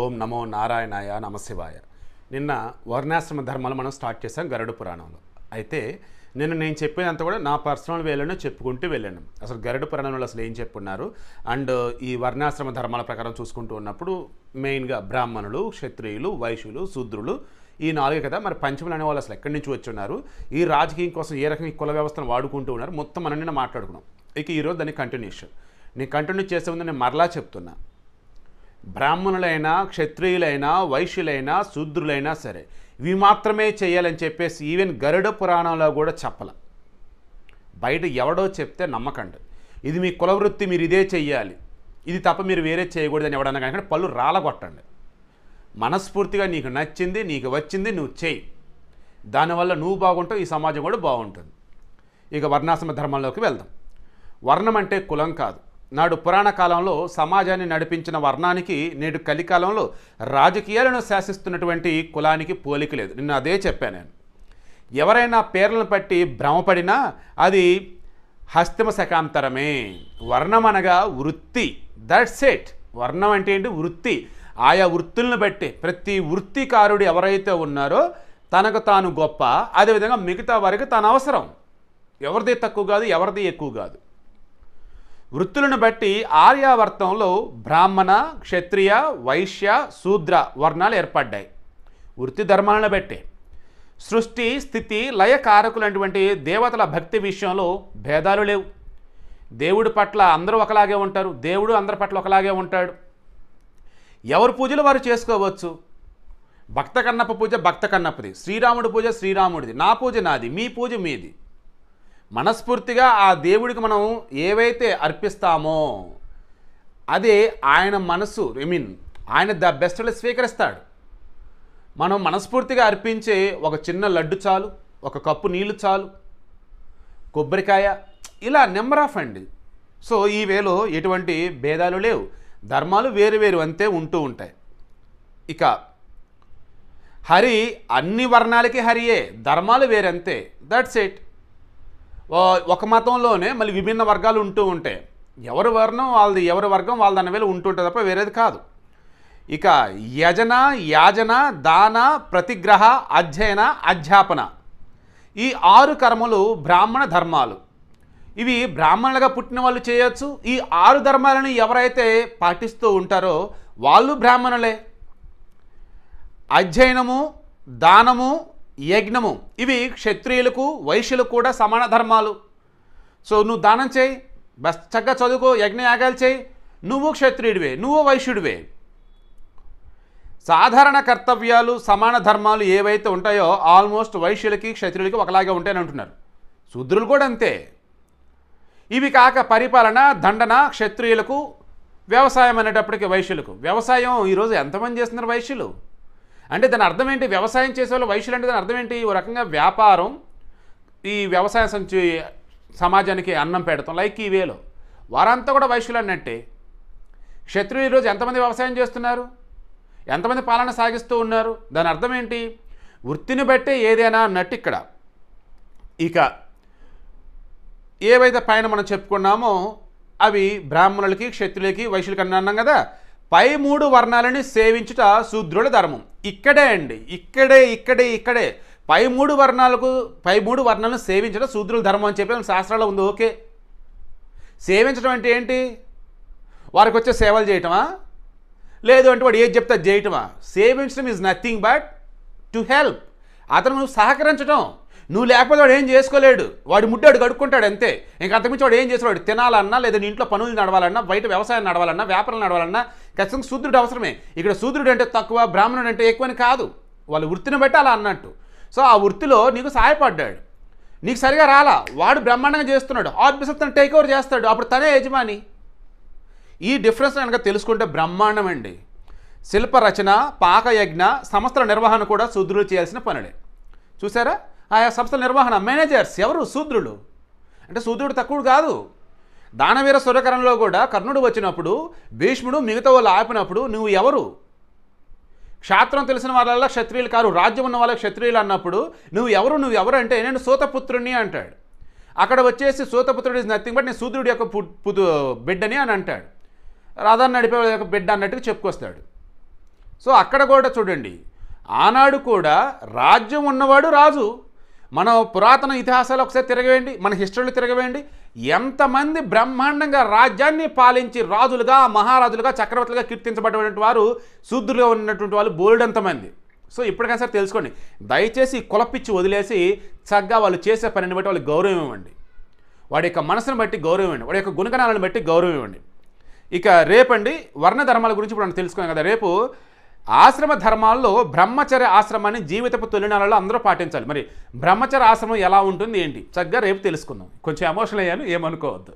ఓం నమో నారాయణాయ నమశివాయ నిన్న వర్ణాశ్రమ ధర్మాలు మనం స్టార్ట్ చేసాం గరుడు పురాణంలో అయితే నిన్న నేను చెప్పేదంతా కూడా నా పర్సనల్ వేలోనే చెప్పుకుంటూ వెళ్ళాను అసలు గరుడు పురాణంలో అసలు ఏం చెప్పున్నారు అండ్ ఈ వర్ణాశ్రమ ధర్మాల ప్రకారం చూసుకుంటూ ఉన్నప్పుడు మెయిన్గా బ్రాహ్మణులు క్షత్రియులు వైశ్యులు శూద్రులు ఈ నాలుగే కదా మరి పంచములు అనే వాళ్ళు అసలు ఎక్కడి నుంచి వచ్చి ఉన్నారు ఈ రాజకీయం కోసం ఏ రకమైన కుల వ్యవస్థను వాడుకుంటూ ఉన్నారు మొత్తం మనం నిన్న మాట్లాడుకున్నాం ఇక ఈరోజు దాన్ని కంటిన్యూషన్ నేను కంటిన్యూ చేసే ముందు నేను మరలా చెప్తున్నా బ్రాహ్మణులైనా క్షత్రియులైనా వైశ్యులైనా శూద్రులైనా సరే ఇవి మాత్రమే చేయాలని చెప్పేసి ఈవెన్ గరుడ పురాణంలో కూడా చెప్పల బయట ఎవడో చెప్తే నమ్మకండి ఇది మీ కులవృత్తి మీరు ఇదే చెయ్యాలి ఇది తప్ప మీరు వేరే చేయకూడదని ఎవడన్నా కానీ పళ్ళు రాలగొట్టండి మనస్ఫూర్తిగా నీకు నచ్చింది నీకు వచ్చింది నువ్వు చేయి దానివల్ల నువ్వు బాగుంటావు ఈ సమాజం కూడా బాగుంటుంది ఇక వర్ణాశ్రమ ధర్మంలోకి వెళ్దాం వర్ణం అంటే కులం కాదు నాడు పురాణ కాలంలో సమాజాన్ని నడిపించిన వర్ణానికి నేడు కలికాలంలో రాజకీయాలను శాసిస్తున్నటువంటి కులానికి పోలిక లేదు నిన్న అదే చెప్పాను నేను ఎవరైనా పేర్లను పట్టి భ్రమపడినా అది హస్తిమ శకాంతరమే వర్ణం అనగా వృత్తి దట్స్ ఎట్ వర్ణం అంటే ఏంటి వృత్తి ఆయా వృత్తులను బట్టి ప్రతి వృత్తికారుడు ఎవరైతే ఉన్నారో తనకు తాను గొప్ప అదేవిధంగా మిగతా వారికి తన అవసరం ఎవరిది తక్కువ కాదు ఎవరిది ఎక్కువ కాదు వృత్తులను బట్టి ఆర్యావర్తంలో బ్రాహ్మణ క్షత్రియ వైశ్య శూద్ర వర్ణాలు ఏర్పడ్డాయి వృత్తి ధర్మాలను బట్టి సృష్టి స్థితి లయ లయకారకులైనటువంటి దేవతల భక్తి విషయంలో భేదాలు లేవు దేవుడి పట్ల అందరూ ఒకలాగే ఉంటారు దేవుడు అందరి పట్ల ఒకలాగే ఉంటాడు ఎవరి పూజలు వారు చేసుకోవచ్చు భక్త కన్నప్ప పూజ భక్త కన్నప్పది శ్రీరాముడి పూజ శ్రీరాముడిది నా పూజ నాది మీ పూజ మీది మనస్ఫూర్తిగా ఆ దేవుడికి మనం ఏవైతే అర్పిస్తామో అదే ఆయన మనసు ఐ మీన్ ఆయన ద బెస్ట్లో స్వీకరిస్తాడు మనం మనస్ఫూర్తిగా అర్పించే ఒక చిన్న లడ్డు చాలు ఒక కప్పు నీళ్లు చాలు కొబ్బరికాయ ఇలా నెంబర్ ఆఫ్ అండి సో ఈ వేలో ఎటువంటి భేదాలు లేవు ధర్మాలు వేరు వేరు అంతే ఉంటూ ఉంటాయి ఇక హరి అన్ని వర్ణాలకి హరియే ధర్మాలు వేరంతే దట్స్ ఇట్ ఒక మతంలోనే మళ్ళీ విభిన్న వర్గాలు ఉంటూ ఉంటాయి ఎవరి వర్ణం వాళ్ళది ఎవరి వర్గం వాళ్ళ దాని వేళ ఉంటుంటే తప్ప వేరేది కాదు ఇక యజన యాజన దాన ప్రతిగ్రహ అధ్యయన అధ్యాపన ఈ ఆరు కర్మలు బ్రాహ్మణ ధర్మాలు ఇవి బ్రాహ్మణులుగా పుట్టిన వాళ్ళు చేయొచ్చు ఈ ఆరు ధర్మాలను ఎవరైతే పాటిస్తూ ఉంటారో వాళ్ళు బ్రాహ్మణులే అధ్యయనము దానము యజ్ఞము ఇవి క్షత్రియులకు వైశ్యులకు కూడా సమాన ధర్మాలు సో నువ్వు దానం చేయి బస్ చక్కగా చదువుకో యజ్ఞయాగాలు చేయి నువ్వు క్షత్రియుడివే నువ్వు వైశ్యుడివే సాధారణ కర్తవ్యాలు సమాన ధర్మాలు ఏవైతే ఉంటాయో ఆల్మోస్ట్ వైశ్యులకి క్షత్రియులకి ఒకలాగే ఉంటాయని అంటున్నారు శూద్రులు కూడా అంతే ఇవి కాక పరిపాలన దండన క్షత్రియులకు వ్యవసాయం అనేటప్పటికి వైశ్యులకు వ్యవసాయం ఈరోజు ఎంతమంది చేస్తున్నారు వైశ్యులు అంటే దాని అర్థం ఏంటి వ్యవసాయం చేసే వాళ్ళు వైశ్యులు అంటే దాని అర్థం ఏంటి ఓ రకంగా వ్యాపారం ఈ వ్యవసాయ సంచి సమాజానికి అన్నం పెడతాం లైక్ ఈ వేలో వారంతా కూడా వైశ్యులు అన్నట్టే క్షత్రియులు ఈరోజు ఎంతమంది వ్యవసాయం చేస్తున్నారు ఎంతమంది పాలన సాగిస్తూ ఉన్నారు దాని అర్థం ఏంటి వృత్తిని బట్టే ఏదైనా అన్నట్టు ఇక్కడ ఇక ఏవైతే పైన మనం చెప్పుకున్నామో అవి బ్రాహ్మణులకి క్షత్రులకి వైశ్యులకి అన్నాం కదా పై మూడు వర్ణాలని సేవించుట శూద్రుల ధర్మం ఇక్కడే అండి ఇక్కడే ఇక్కడే ఇక్కడే పై మూడు వర్ణాలకు పై మూడు వర్ణాలను సేవించడం శూద్రుల ధర్మం అని చెప్పి శాస్త్రాల్లో ఉంది ఓకే సేవించడం అంటే ఏంటి వారికి వచ్చే సేవలు చేయటమా లేదు అంటే వాడు ఏది చెప్తే చేయటమా సేవించడం is nothing but to help అతను సహకరించడం నువ్వు లేకపోతే వాడు ఏం చేసుకోలేడు వాడు ముడ్డాడు కడుక్కుంటాడు అంతే ఇంకా అంతకుమించి వాడు ఏం చేసేవాడు తినాలన్నా లేదా ఇంట్లో పనులు నడవాలన్నా బయట వ్యవసాయం నడవాలన్నా వ్యాపారం నడవాలన్నా ఖచ్చితంగా శూద్రుడు అవసరమే ఇక్కడ శూద్రుడు అంటే తక్కువ బ్రాహ్మణుడు అంటే ఎక్కువని కాదు వాళ్ళు వృత్తిని బట్టి అలా అన్నట్టు సో ఆ వృత్తిలో నీకు సహాయపడ్డాడు నీకు సరిగా రాలా వాడు బ్రహ్మాండంగా చేస్తున్నాడు ఆఫీసర్ అతను టేక్ ఓవర్ చేస్తాడు అప్పుడు తనే యజమాని ఈ డిఫరెన్స్ కనుక తెలుసుకుంటే బ్రహ్మాండం అండి శిల్పరచన పాకయజ్ఞ సంస్థల నిర్వహణ కూడా శూద్రులు చేయాల్సిన పనులే చూసారా ఆయా సంస్థల నిర్వహణ మేనేజర్స్ ఎవరు శూద్రులు అంటే శూద్రుడు తక్కువ కాదు దానవీర సురకరంలో కూడా కర్ణుడు వచ్చినప్పుడు భీష్ముడు మిగతా వాళ్ళు ఆపినప్పుడు నువ్వు ఎవరు క్షాత్రం తెలిసిన వాళ్ళ క్షత్రియులు కారు రాజ్యం ఉన్న వాళ్ళకి క్షత్రియులు అన్నప్పుడు నువ్వు ఎవరు నువ్వు ఎవరు అంటే నేను సూతపుత్రుణ్ణి అంటాడు అక్కడ వచ్చేసి సూతపుత్రుడు ఇస్ నథింగ్ బట్ నేను సూద్రుడి యొక్క పుతు బిడ్డని అని అంటాడు రాధా నడిపే యొక్క బిడ్డ అన్నట్టుగా చెప్పుకొస్తాడు సో అక్కడ కూడా చూడండి ఆనాడు కూడా రాజ్యం ఉన్నవాడు రాజు మన పురాతన ఇతిహాసాలు ఒకసారి తిరగవేయండి మన హిస్టరీలు తిరగవేయండి ఎంతమంది బ్రహ్మాండంగా రాజ్యాన్ని పాలించి రాజులుగా మహారాజులుగా చక్రవర్తులుగా కీర్తించబడినటువంటి వారు శూద్రులుగా ఉన్నటువంటి వాళ్ళు బోల్డంతమంది సో ఇప్పటికైనా సరే తెలుసుకోండి దయచేసి కులపిచ్చి వదిలేసి చక్కగా వాళ్ళు చేసే పనిని బట్టి వాళ్ళు గౌరవం ఇవ్వండి వాడి యొక్క మనసును బట్టి గౌరవం ఇవ్వండి వాడి యొక్క గుణగణాలను బట్టి గౌరవం ఇవ్వండి ఇక రేపండి వర్ణ ధర్మాల గురించి ఇప్పుడు మనం తెలుసుకున్నాం కదా రేపు ఆశ్రమ ధర్మాల్లో బ్రహ్మచర్య ఆశ్రమాన్ని జీవితపు తొలినాలలో అందరూ పాటించాలి మరి బ్రహ్మచర్య ఆశ్రమం ఎలా ఉంటుంది ఏంటి చక్కగా రేపు తెలుసుకుందాం కొంచెం ఎమోషనల్ అయ్యాను ఏమనుకోవద్దు